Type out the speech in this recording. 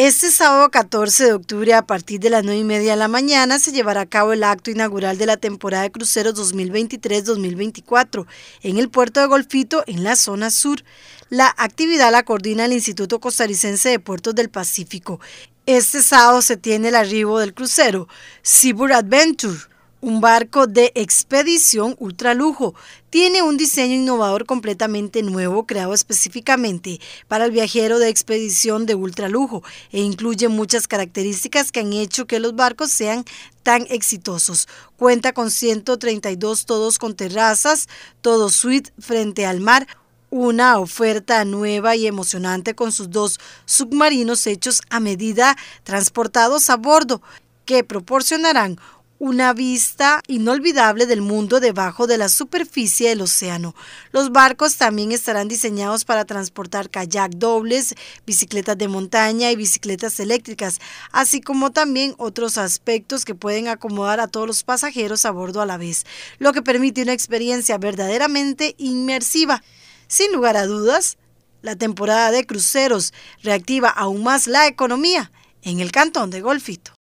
Este sábado 14 de octubre, a partir de las 9 y media de la mañana, se llevará a cabo el acto inaugural de la temporada de cruceros 2023-2024 en el puerto de Golfito, en la zona sur. La actividad la coordina el Instituto Costarricense de Puertos del Pacífico. Este sábado se tiene el arribo del crucero Seaboard Adventure un barco de expedición ultralujo tiene un diseño innovador completamente nuevo creado específicamente para el viajero de expedición de ultralujo e incluye muchas características que han hecho que los barcos sean tan exitosos. Cuenta con 132 todos con terrazas, todo suite frente al mar, una oferta nueva y emocionante con sus dos submarinos hechos a medida transportados a bordo que proporcionarán una vista inolvidable del mundo debajo de la superficie del océano. Los barcos también estarán diseñados para transportar kayak dobles, bicicletas de montaña y bicicletas eléctricas, así como también otros aspectos que pueden acomodar a todos los pasajeros a bordo a la vez, lo que permite una experiencia verdaderamente inmersiva. Sin lugar a dudas, la temporada de cruceros reactiva aún más la economía en el cantón de Golfito.